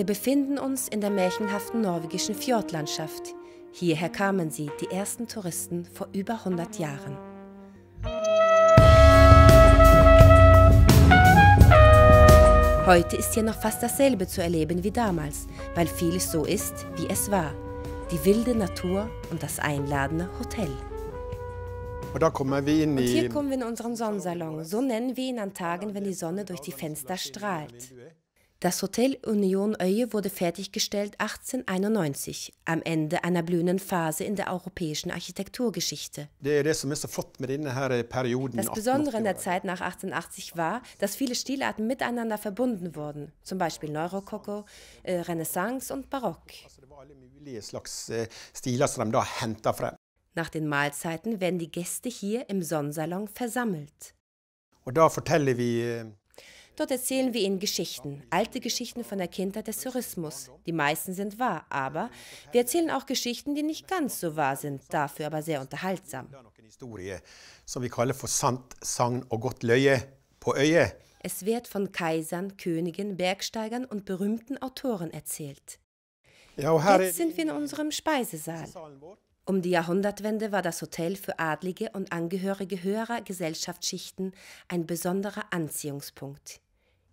Wir befinden uns in der märchenhaften norwegischen Fjordlandschaft. Hierher kamen sie, die ersten Touristen, vor über 100 Jahren. Heute ist hier noch fast dasselbe zu erleben wie damals, weil vieles so ist, wie es war. Die wilde Natur und das einladende Hotel. Und, hier kommen wir in unseren Sonnensalon. So nennen wir ihn an Tagen, wenn die Sonne durch die Fenster strahlt. Das Hotel Union Öje wurde fertiggestellt 1891, am Ende einer blühenden Phase in der europäischen Architekturgeschichte. Das Besondere in der Zeit nach 1880 war, dass viele Stilarten miteinander verbunden wurden, zum Beispiel Neurokoko, äh, Renaissance und Barock. Eh, nach den Mahlzeiten werden die Gäste hier im Sonnensalon versammelt. Und da erzählen eh, wir Dort erzählen wir Ihnen Geschichten, alte Geschichten von der Kindheit des Tourismus. Die meisten sind wahr, aber wir erzählen auch Geschichten, die nicht ganz so wahr sind, dafür aber sehr unterhaltsam. Es wird von Kaisern, Königen, Bergsteigern und berühmten Autoren erzählt. Jetzt sind wir in unserem Speisesaal. Um die Jahrhundertwende war das Hotel für Adlige und Angehörige höherer Gesellschaftsschichten ein besonderer Anziehungspunkt.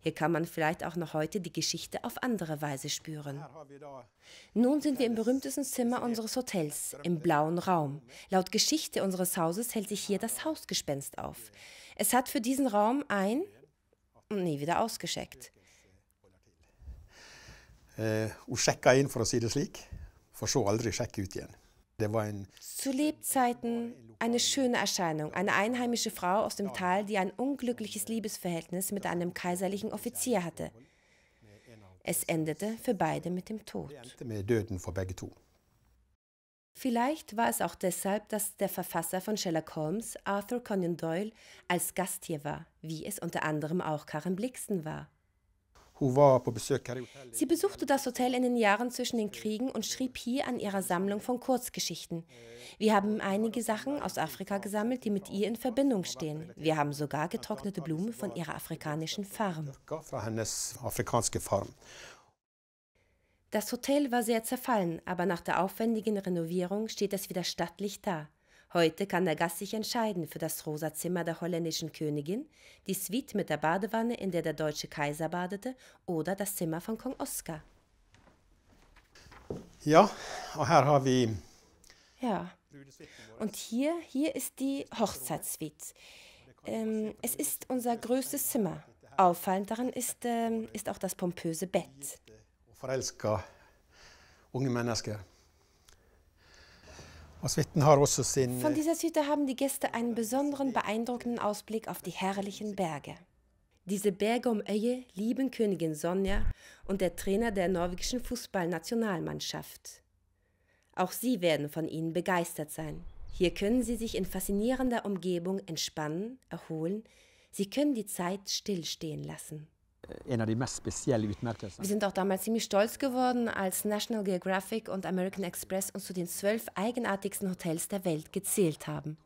Hier kann man vielleicht auch noch heute die Geschichte auf andere Weise spüren. Nun sind wir im berühmtesten Zimmer unseres Hotels, im blauen Raum. Laut Geschichte unseres Hauses hält sich hier das Hausgespenst auf. Es hat für diesen Raum ein und nie wieder ausgescheckt. Äh, eh, und checka in, for å si det slik, for så aldri zu Lebzeiten eine schöne Erscheinung, eine einheimische Frau aus dem Tal, die ein unglückliches Liebesverhältnis mit einem kaiserlichen Offizier hatte. Es endete für beide mit dem Tod. Vielleicht war es auch deshalb, dass der Verfasser von Sherlock Holmes, Arthur Conan Doyle, als Gast hier war, wie es unter anderem auch Karen Blixen war. Sie besuchte das Hotel in den Jahren zwischen den Kriegen und schrieb hier an ihrer Sammlung von Kurzgeschichten. Wir haben einige Sachen aus Afrika gesammelt, die mit ihr in Verbindung stehen. Wir haben sogar getrocknete Blumen von ihrer afrikanischen Farm. Das Hotel war sehr zerfallen, aber nach der aufwendigen Renovierung steht es wieder stattlich da. Heute kann der Gast sich entscheiden für das rosa Zimmer der holländischen Königin, die Suite mit der Badewanne, in der der deutsche Kaiser badete, oder das Zimmer von Kong Oscar. Ja, und hier haben wir. Ja. Und hier, hier ist die Hochzeitssuite. Ähm, es ist unser größtes Zimmer. Auffallend daran ist, ähm, ist auch das pompöse Bett. Verelska, unge Mennesker. Von äh? dieser Hütte haben die Gäste einen besonderen, beeindruckenden Ausblick auf die herrlichen Berge. Diese Berge um Öje lieben Königin Sonja und der Trainer der norwegischen Fußballnationalmannschaft. Auch sie werden von ihnen begeistert sein. Hier können sie sich in faszinierender Umgebung entspannen, erholen, sie können die Zeit stillstehen lassen. Eh, Wir sind auch damals ziemlich stolz geworden, als National Geographic und American Express uns zu den zwölf eigenartigsten Hotels der Welt gezählt haben.